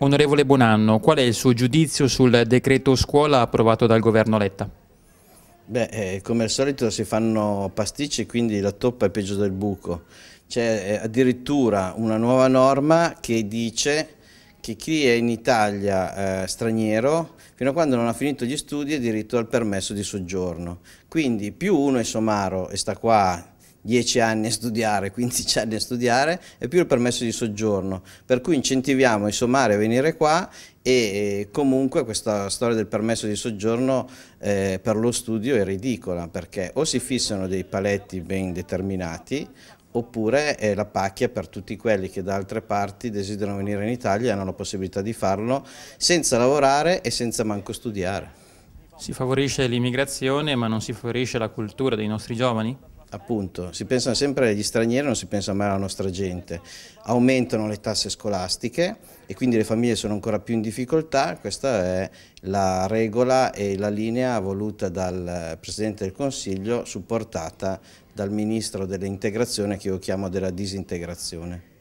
Onorevole Bonanno, qual è il suo giudizio sul decreto scuola approvato dal governo Letta? Beh, eh, come al solito si fanno pasticci, quindi la toppa è peggio del buco. C'è eh, addirittura una nuova norma che dice che chi è in Italia eh, straniero, fino a quando non ha finito gli studi, ha diritto al permesso di soggiorno. Quindi più uno è somaro e sta qua 10 anni a studiare, 15 anni a studiare e più il permesso di soggiorno, per cui incentiviamo i sommari a venire qua e comunque questa storia del permesso di soggiorno eh, per lo studio è ridicola perché o si fissano dei paletti ben determinati oppure è eh, la pacchia per tutti quelli che da altre parti desiderano venire in Italia e hanno la possibilità di farlo senza lavorare e senza manco studiare. Si favorisce l'immigrazione ma non si favorisce la cultura dei nostri giovani? Appunto, si pensano sempre agli stranieri, non si pensa mai alla nostra gente. Aumentano le tasse scolastiche e quindi le famiglie sono ancora più in difficoltà. Questa è la regola e la linea voluta dal Presidente del Consiglio, supportata dal Ministro dell'Integrazione, che io chiamo della disintegrazione.